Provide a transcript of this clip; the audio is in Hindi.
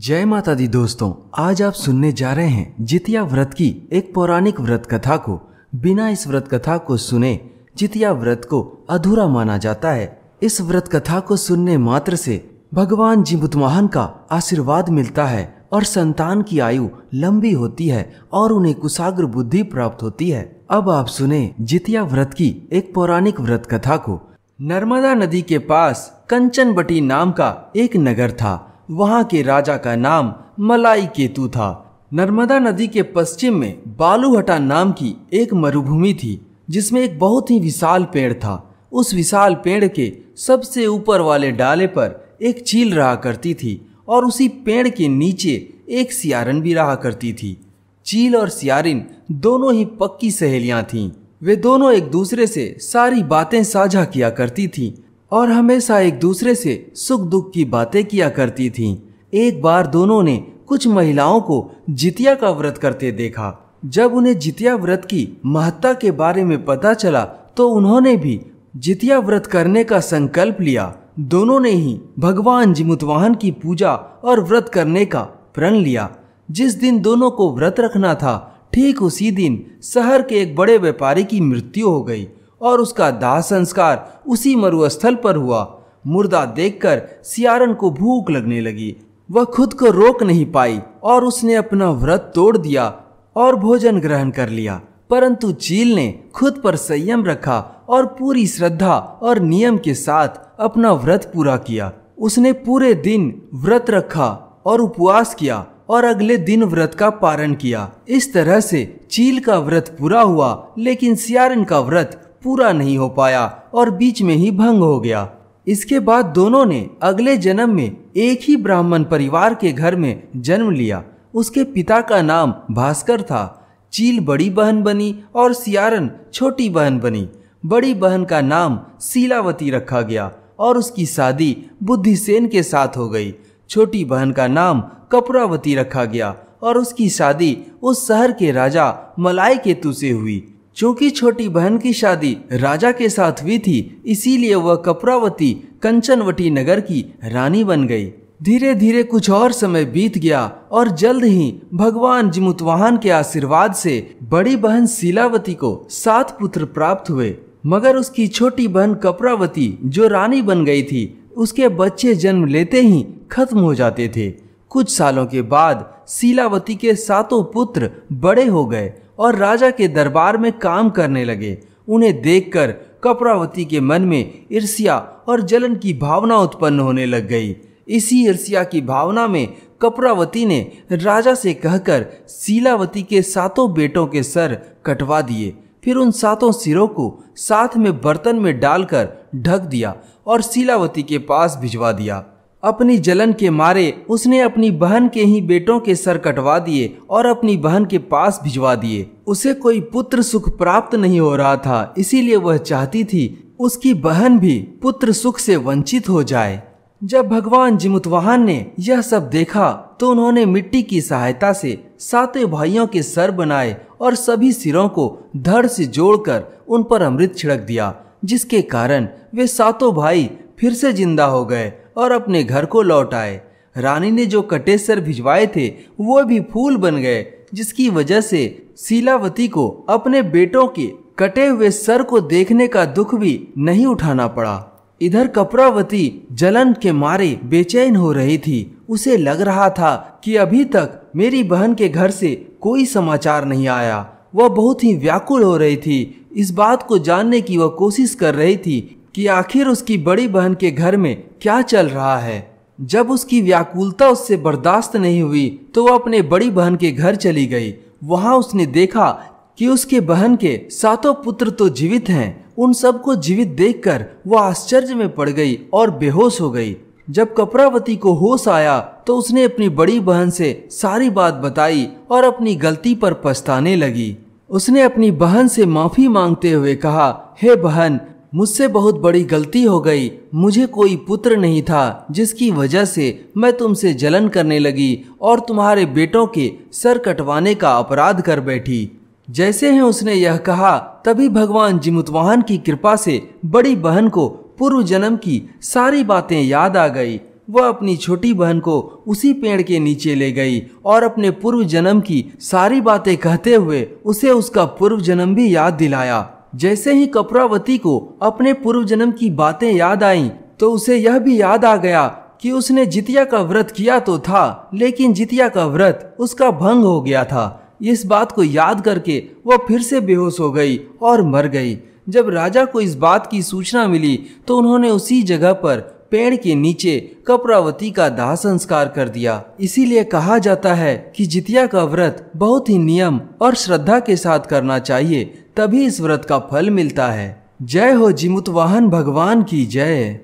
जय माता दी दोस्तों आज आप सुनने जा रहे हैं जितिया व्रत की एक पौराणिक व्रत कथा को बिना इस व्रत कथा को सुने जितिया व्रत को अधूरा माना जाता है इस व्रत कथा को सुनने मात्र से भगवान जिबुतमाहन का आशीर्वाद मिलता है और संतान की आयु लंबी होती है और उन्हें कुशाग्र बुद्धि प्राप्त होती है अब आप सुने जितिया व्रत की एक पौराणिक व्रत कथा को नर्मदा नदी के पास कंचनबटी नाम का एक नगर था वहाँ के राजा का नाम मलाई केतु था नर्मदा नदी के पश्चिम में बालूहटा नाम की एक मरुभूमि थी जिसमें एक बहुत ही विशाल पेड़ था उस विशाल पेड़ के सबसे ऊपर वाले डाले पर एक चील रहा करती थी और उसी पेड़ के नीचे एक सियारन भी रहा करती थी चील और सियारिन दोनों ही पक्की सहेलियां थीं वे दोनों एक दूसरे से सारी बातें साझा किया करती थीं और हमेशा एक दूसरे से सुख दुख की बातें किया करती थीं। एक बार दोनों ने कुछ महिलाओं को जितिया का व्रत करते देखा जब उन्हें जितिया व्रत की महत्ता के बारे में पता चला तो उन्होंने भी जितिया व्रत करने का संकल्प लिया दोनों ने ही भगवान जिमुतवाहन की पूजा और व्रत करने का प्रण लिया जिस दिन दोनों को व्रत रखना था ठीक उसी दिन शहर के एक बड़े व्यापारी की मृत्यु हो गई और उसका दाह संस्कार उसी मरुस्थल पर हुआ मुर्दा देखकर सियारन को भूख लगने लगी वह खुद को रोक नहीं पाई और उसने अपना व्रत तोड़ दिया और भोजन ग्रहण कर लिया परंतु चील ने खुद पर संयम रखा और पूरी श्रद्धा और नियम के साथ अपना व्रत पूरा किया उसने पूरे दिन व्रत रखा और उपवास किया और अगले दिन व्रत का पारण किया इस तरह से चील का व्रत पूरा हुआ लेकिन सियारन का व्रत पूरा नहीं हो पाया और बीच में ही भंग हो गया इसके बाद दोनों ने अगले जन्म में एक ही ब्राह्मण परिवार के घर में जन्म लिया उसके पिता का नाम भास्कर था चील बड़ी बहन बनी और सियारन छोटी बहन बनी बड़ी बहन का नाम सीलावती रखा गया और उसकी शादी बुद्धिसेन के साथ हो गई छोटी बहन का नाम कपुरावती रखा गया और उसकी शादी उस शहर के राजा मलाई केतु से हुई चूंकि छोटी बहन की शादी राजा के साथ हुई थी इसीलिए वह कपरावती कंचनवटी नगर की रानी बन गई धीरे धीरे कुछ और समय बीत गया और जल्द ही भगवान जिमुतवाहन के आशीर्वाद से बड़ी बहन शीलावती को सात पुत्र प्राप्त हुए मगर उसकी छोटी बहन कपरावती जो रानी बन गई थी उसके बच्चे जन्म लेते ही खत्म हो जाते थे कुछ सालों के बाद शीलावती के सातों पुत्र बड़े हो गए और राजा के दरबार में काम करने लगे उन्हें देखकर कपरावती के मन में ईर्ष्या और जलन की भावना उत्पन्न होने लग गई इसी ईर्ष्या की भावना में कपरावती ने राजा से कहकर सीलावती के सातों बेटों के सर कटवा दिए फिर उन सातों सिरों को साथ में बर्तन में डालकर ढक दिया और सीलावती के पास भिजवा दिया अपनी जलन के मारे उसने अपनी बहन के ही बेटों के सर कटवा दिए और अपनी बहन के पास भिजवा दिए उसे कोई पुत्र सुख प्राप्त नहीं हो रहा था इसीलिए वह चाहती थी उसकी बहन भी पुत्र सुख से वंचित हो जाए जब भगवान जिमुतवाहन ने यह सब देखा तो उन्होंने मिट्टी की सहायता से सातों भाइयों के सर बनाए और सभी सिरों को धड़ से जोड़कर उन पर अमृत छिड़क दिया जिसके कारण वे सातों भाई फिर से जिंदा हो गए और अपने घर को लौट आए रानी ने जो कटेसर भिजवाए थे वो भी फूल बन गए जिसकी वजह से शीलावती को अपने बेटों के कटे हुए सर को देखने का दुख भी नहीं उठाना पड़ा इधर कपरावती जलन के मारे बेचैन हो रही थी उसे लग रहा था कि अभी तक मेरी बहन के घर से कोई समाचार नहीं आया वह बहुत ही व्याकुल हो रही थी इस बात को जानने की वह कोशिश कर रही थी कि आखिर उसकी बड़ी बहन के घर में क्या चल रहा है जब उसकी व्याकुलता उससे बर्दाश्त नहीं हुई तो वह अपने बड़ी बहन के घर चली गई वहां उसने देखा कि उसके बहन के सातों पुत्र तो जीवित हैं उन सबको जीवित देखकर वह आश्चर्य में पड़ गई और बेहोश हो गई जब कपरावती को होश आया तो उसने अपनी बड़ी बहन से सारी बात बताई और अपनी गलती पर पछताने लगी उसने अपनी बहन से माफी मांगते हुए कहा हे hey बहन मुझसे बहुत बड़ी गलती हो गई मुझे कोई पुत्र नहीं था जिसकी वजह से मैं तुमसे जलन करने लगी और तुम्हारे बेटों के सर कटवाने का अपराध कर बैठी जैसे ही उसने यह कहा तभी भगवान जिमुतवाहन की कृपा से बड़ी बहन को पूर्व जन्म की सारी बातें याद आ गई वह अपनी छोटी बहन को उसी पेड़ के नीचे ले गई और अपने पूर्व जन्म की सारी बातें कहते हुए उसे उसका पूर्व जन्म भी याद दिलाया जैसे ही कपरावती को अपने पूर्व जन्म की बातें याद आईं, तो उसे यह भी याद आ गया कि उसने जितिया का व्रत किया तो था लेकिन जितिया का व्रत उसका भंग हो गया था इस बात को याद करके वह फिर से बेहोश हो गई और मर गई जब राजा को इस बात की सूचना मिली तो उन्होंने उसी जगह पर पेड़ के नीचे कपरावती का दाह संस्कार कर दिया इसीलिए कहा जाता है कि जितिया का व्रत बहुत ही नियम और श्रद्धा के साथ करना चाहिए तभी इस व्रत का फल मिलता है जय हो जिमुत वाहन भगवान की जय